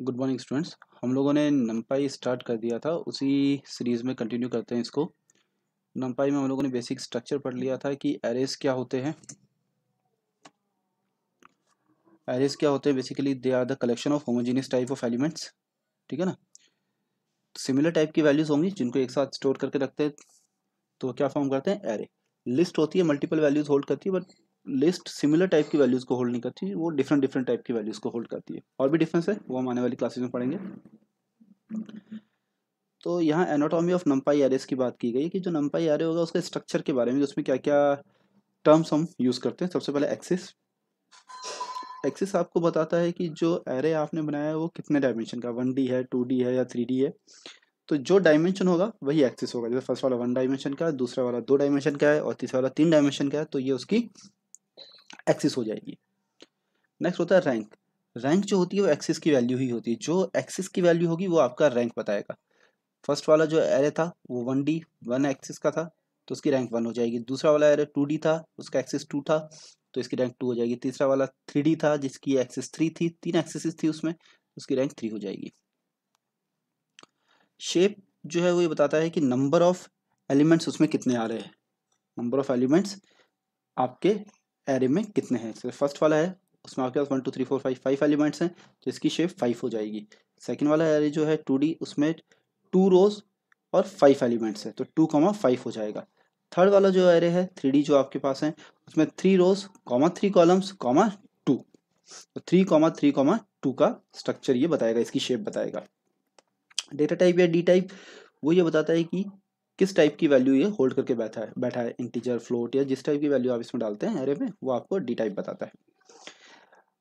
good morning students हम लोगों ने नंपाई स्टार्ट कर दिया था उसी सीरीज़ में कंटिन्यू करते हैं इसको नंपाई में हम लोगों ने बेसिक स्ट्रक्चर पढ़ लिया था कि एरेस क्या होते हैं एरेस क्या होते हैं basically they are the collection of homogeneous type of elements ठीक है ना सिमिलर टाइप की वैल्यूज़ होंगी जिनको एक साथ स्टोर करके रखते हैं तो क्या फॉर्म करते हैं एरे लिस्ट होती है मल्टीपल वैल्यूज़ होल्ड करती है बट लिस्ट सिमिलर टाइप की वैल्यूज़ को होल्ड नहीं करती वो डिफरेंट डिफरेंट टाइप की वैल्यूज़ को होल्ड करती है और भी डिफरेंस है वो हम आने वाली क्लासेज में पढ़ेंगे तो यहाँ एनाटॉमी ऑफ नंपाई एरे की बात की गई कि जो नंपाई एरे होगा उसका स्ट्रक्चर के बारे में उसमें क्या क्या टर्म्स हम यूज़ करते हैं सबसे पहले एक्सिस एक्सिस आपको बताता है कि जो एरे आपने बनाया है वो कितने डायमेंशन का वन डी है टू डी है या थ्री डी है तो जो डायमेंशन होगा वही एक्सिस होगा जैसे फर्स्ट वाला वन डायमेंशन का है दूसरा वाला दो डायमेंशन का है और तीसरा वाला तीन डायमेंशन का है तो ये उसकी एक्सिस हो जाएगी नेक्स्ट होता है रैंक रैंक जो होती है वो एक्सिस की वैल्यू ही होती है जो एक्सिस की वैल्यू होगी वो आपका रैंक बताएगा फर्स्ट वाला जो एरे था वो वन डी वन एक्सिस का था तो उसकी रैंक वन हो जाएगी दूसरा वाला एरे टू था उसका एक्सिस टू था तो इसकी रैंक टू हो जाएगी तीसरा वाला थ्री था जिसकी एक्सिस थ्री थी तीन एक्सिस थी उसमें उसकी रैंक थ्री हो जाएगी शेप जो है वो ये बताता है कि नंबर ऑफ एलिमेंट्स उसमें कितने आ रहे हैं नंबर ऑफ एलिमेंट्स आपके एरे में कितने हैं सिर्फ फर्स्ट वाला है उसमें आपके पास one two three four five five elements हैं तो इसकी शेप फाइव हो जाएगी सेकेंड वाला एरे जो है टू उसमें टू रोज और फाइव एलिमेंट्स है तो टू कॉमा फाइव हो जाएगा थर्ड वाला जो एरे है थ्री जो आपके पास है उसमें three rows comma three columns comma two तो three comma three comma two का स्ट्रक्चर ये बताएगा इसकी शेप बताएगा डेटा टाइप या डी टाइप वो ये बताता है कि किस टाइप की वैल्यू ये होल्ड करके बैठा है बैठा है इंटीजर फ्लोट या जिस टाइप की वैल्यू आप इसमें डालते हैं एरे में वो आपको डी टाइप बताता है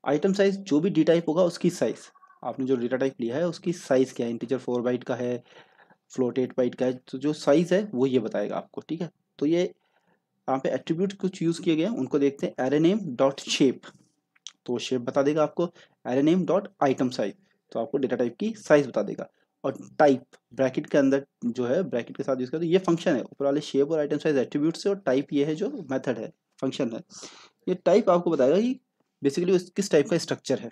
आइटम साइज जो भी डी टाइप होगा उसकी साइज आपने जो डेटा टाइप लिया है उसकी साइज़ क्या है इंटीजर फोर बाइट का है फ्लोट एट बाइट का है तो जो साइज़ है वो ये बताएगा आपको ठीक है तो ये यहाँ पे एट्रीब्यूट कुछ यूज़ किए गए हैं उनको देखते हैं एरे नेम डॉट शेप तो शेप बता देगा आपको array name dot item size तो आपको डेटा टाइप की साइज़ बता देगा और टाइप ब्रैकेट के अंदर जो है ब्रैकेट के साथ यूज़ करते हैं तो ये फंक्शन है ऊपर वाले शेप और आइटम साइज एट्रीब्यूट से और टाइप ये है जो मेथड है फंक्शन है ये टाइप आपको बताएगा कि बेसिकली उस किस टाइप का स्ट्रक्चर है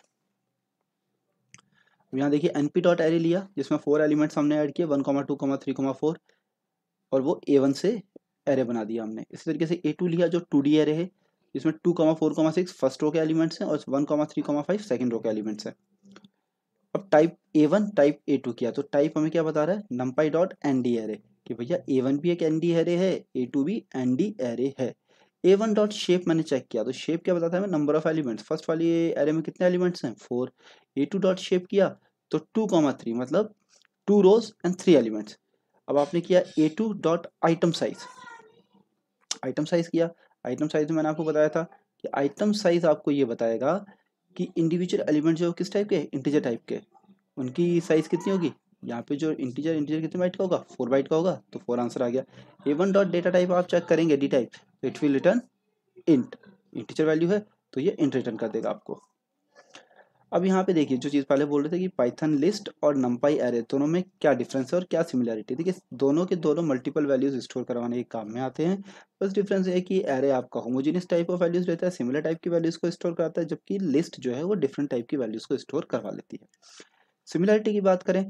अब यहाँ देखिए एन पी डॉट एरे लिया जिसमें फोर एलिमेंट्स हमने ऐड किए one comma two comma three comma four और वो ए वन से एरे बना दिया हमने इसी तरीके से ए टू लिया जो टू डी एरे है जिसमें two comma four comma six first row के एलिमेंट्स हैं और one comma three comma five second row के एलिमेंट्स हैं type A one type A two किया तो टाइप हमें क्या बता रहा है NumPy dot N D array कि भैया ए वन भी एक एन डी एरे है ए टू भी एन डी एरे है ए वन डॉट शेप मैंने चेक किया तो शेप क्या बताता है नंबर ऑफ एलिमेंट्स फर्स्ट वाली एरे में कितने एलिमेंट्स हैं four A two dot shape किया तो टू कॉमा थ्री मतलब two rows and three elements अब आपने किया A two dot item size item size किया आइटम साइज मैंने आपको बताया था कि आइटम साइज आपको ये बताएगा कि इंडिविजुअल एलिमेंट जो किस टाइप के इंटीजर टाइप के उनकी साइज़ कितनी होगी यहाँ पे जो इंटीजर इंटीजर कितने बाइट का होगा फोर बाइट का होगा तो फोर आंसर आ गया A one dot data type आप चेक करेंगे D type it will return int integer value है तो ये इंट रिटर्न कर देगा आपको अब यहाँ पे देखिए जो चीज़ पहले बोल रहे थे कि पाइथन लिस्ट और नंपाई एरे दोनों में क्या डिफरेंस है और क्या सिमिलैरिटी देखिए दोनों के दोनों मल्टीपल वैल्यूज स्टोर करवाने के काम में आते हैं बस डिफरेंस है कि एरे आपका होमोजीनियस टाइप ऑफ वैल्यूज रहता है सिमिलर टाइप की वैल्यूज को स्टोर कराता है जबकि लिस्ट जो है वो डिफरेंट टाइप की वैल्यूज को स्टोर करवा लेती है सिमिलरिटी की बात करें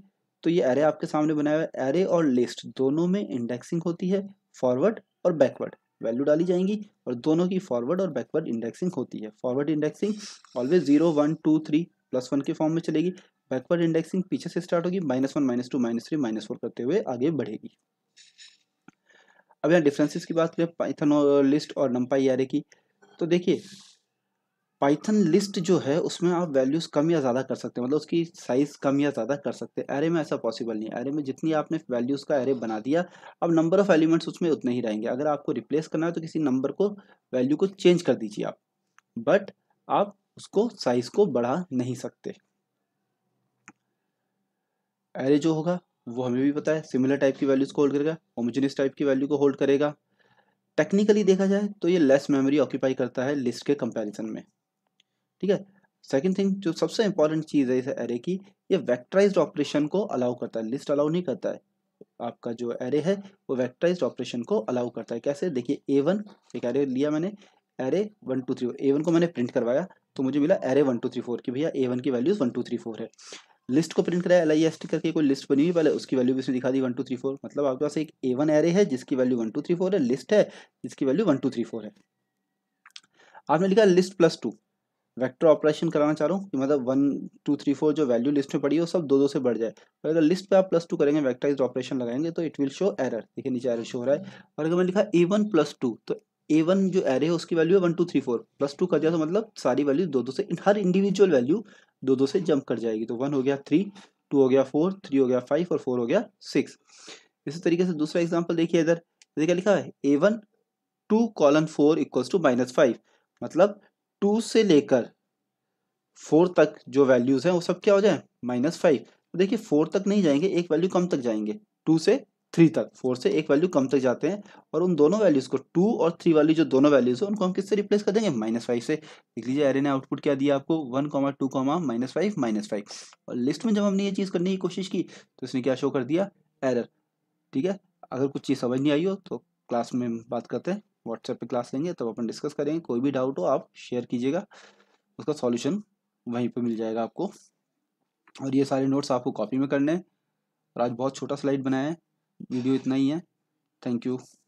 तो ये एरे आपके सामने बनाया हुआ है एरे और लिस्ट दोनों में इंडेक्सिंग होती है फॉरवर्ड और बैकवर्ड वैल्यू डाली जाएंगी और दोनों की फॉरवर्ड और बैकवर्ड इंडेक्सिंग होती है forward indexing always zero one two three plus one के फॉर्म में चलेगी बैकवर्ड इंडेक्सिंग पीछे से स्टार्ट होगी minus one minus two minus three minus four करते हुए आगे बढ़ेगी अब यहाँ डिफरेंसेस की बात करें पाइथन लिस्ट और नंपाई एरे की तो देखिए पाइथन लिस्ट जो है उसमें आप वैल्यूज़ कम या ज़्यादा कर सकते हैं मतलब उसकी साइज़ कम या ज़्यादा कर सकते हैं एरे में ऐसा पॉसिबल नहीं है एरे में जितनी आपने वैल्यूज़ का एरे बना दिया अब नंबर ऑफ़ एलिमेंट्स उसमें उतने ही रहेंगे अगर आपको रिप्लेस करना है तो किसी नंबर को वैल्यू को चेंज कर दीजिए आप बट आप उसको साइज़ को बढ़ा नहीं सकते एरे जो होगा वो हमें भी पता है सिमिलर टाइप की वैल्यूज़ को होल्ड करेगा होमोजेनियस टाइप की वैल्यू को होल्ड करेगा टेक्निकली देखा जाए तो ये लेस मेमोरी ऑक्यूपाई करता है लिस्ट के कंपैरिजन में ठीक है सेकेंड थिंग जो सबसे इंपॉर्टेंट चीज़ है इस एरे की ये वैक्टराइज ऑपरेशन को अलाउ करता है लिस्ट अलाउ नहीं करता है आपका जो एरे है वो वैक्टराइज ऑपरेशन को अलाउ करता है कैसे देखिए ए वन एक एरे लिया मैंने array one two three A one को मैंने प्रिंट करवाया तो मुझे मिला array one two three four की भैया ए वन की values one two three four है लिस्ट को प्रिंट कराया एल आई एस टी करके कोई लिस्ट बनी हुई पहले उसकी वैल्यू भी इसमें दिखा दी वन टू थ्री फोर मतलब आपके पास एक ए वन एरे है जिसकी value one two three four है लिस्ट है जिसकी value one two three four है आपने लिखा list plus two vector operation कराना चाह रहा हूँ कि मतलब वन टू थ्री फोर जो वैल्यू लिस्ट में पड़ी है वो सब दो दो से बढ़ जाए और अगर लिस्ट पे आप प्लस टू करेंगे वेक्टराइज ऑपरेशन लगाएंगे तो इट विल शो एरर देखिए नीचे एरर शो हो रहा है और अगर मैंने लिखा ए वन प्लस टू तो ए वन जो एरे है उसकी वैल्यू है one two three four plus two कर दिया तो मतलब सारी वैल्यू दो दो से हर इंडिविजुअल वैल्यू दो दो से जंप कर जाएगी तो वन हो गया थ्री टू हो गया फोर थ्री हो गया फाइव और फोर हो गया सिक्स इसी तरीके से दूसरा एग्जाम्पल देखिए इधर देखिए लिखा है A one two colon four equals two minus five मतलब टू से लेकर फोर तक जो वैल्यूज़ हैं वो सब क्या हो जाए माइनस फाइव देखिए फोर तक नहीं जाएंगे एक वैल्यू कम तक जाएंगे टू से थ्री तक फोर से एक वैल्यू कम तक जाते हैं और उन दोनों वैल्यूज़ को टू और थ्री वाली जो दोनों वैल्यूज़ है उनको हम किससे रिप्लेस कर देंगे माइनस फाइव से देख लीजिए एरे ने आउटपुट क्या दिया आपको one comma two comma minus five minus five और लिस्ट में जब हमने ये चीज़ करने की कोशिश की तो इसने क्या शो कर दिया एरर ठीक है अगर कुछ चीज़ समझ नहीं आई हो तो क्लास में बात करते हैं व्हाट्सएप पे क्लास लेंगे तब अपन डिस्कस करेंगे कोई भी डाउट हो आप शेयर कीजिएगा उसका सॉल्यूशन वहीं पे मिल जाएगा आपको और ये सारे नोट्स आपको कॉपी में करने हैं और आज बहुत छोटा स्लाइड बनाया है वीडियो इतना ही है थैंक यू